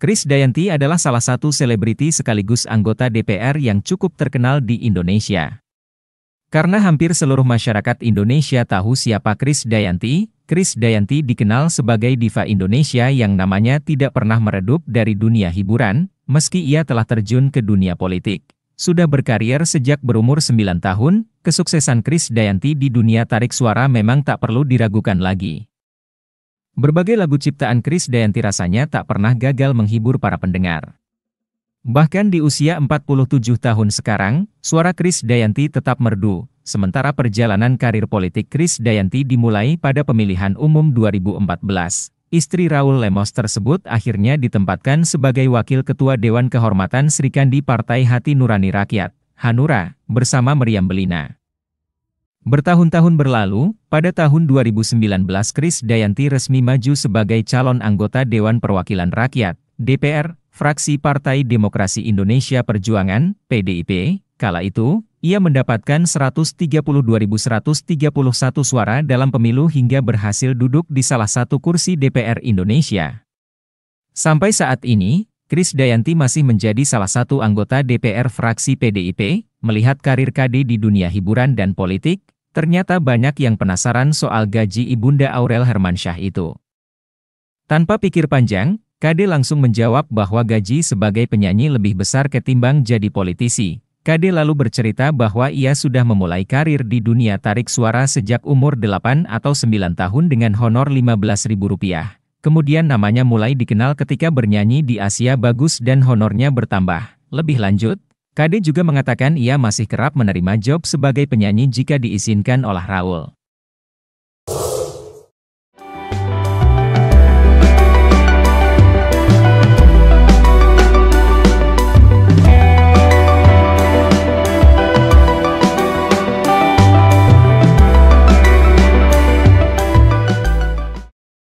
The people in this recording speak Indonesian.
Chris Dayanti adalah salah satu selebriti sekaligus anggota DPR yang cukup terkenal di Indonesia. Karena hampir seluruh masyarakat Indonesia tahu siapa Chris Dayanti, Chris Dayanti dikenal sebagai diva Indonesia yang namanya tidak pernah meredup dari dunia hiburan, meski ia telah terjun ke dunia politik. Sudah berkarier sejak berumur 9 tahun, kesuksesan Chris Dayanti di dunia tarik suara memang tak perlu diragukan lagi. Berbagai lagu ciptaan Chris Dayanti rasanya tak pernah gagal menghibur para pendengar. Bahkan di usia 47 tahun sekarang, suara Chris Dayanti tetap merdu, sementara perjalanan karir politik Chris Dayanti dimulai pada pemilihan umum 2014. Istri Raul Lemos tersebut akhirnya ditempatkan sebagai Wakil Ketua Dewan Kehormatan Serikandi Partai Hati Nurani Rakyat, Hanura, bersama Meriam Belina. Bertahun-tahun berlalu, pada tahun 2019 Kris Dayanti resmi maju sebagai calon anggota Dewan Perwakilan Rakyat, DPR, fraksi Partai Demokrasi Indonesia Perjuangan, PDIP, kala itu, ia mendapatkan 132.131 suara dalam pemilu hingga berhasil duduk di salah satu kursi DPR Indonesia. Sampai saat ini, Kris Dayanti masih menjadi salah satu anggota DPR fraksi PDIP, melihat karir KD di dunia hiburan dan politik, Ternyata banyak yang penasaran soal gaji Ibunda Aurel Hermansyah itu. Tanpa pikir panjang, KD langsung menjawab bahwa gaji sebagai penyanyi lebih besar ketimbang jadi politisi. KD lalu bercerita bahwa ia sudah memulai karir di dunia tarik suara sejak umur 8 atau 9 tahun dengan honor Rp15.000. Kemudian namanya mulai dikenal ketika bernyanyi di Asia Bagus dan honornya bertambah. Lebih lanjut, Kade juga mengatakan ia masih kerap menerima job sebagai penyanyi jika diizinkan oleh Raul.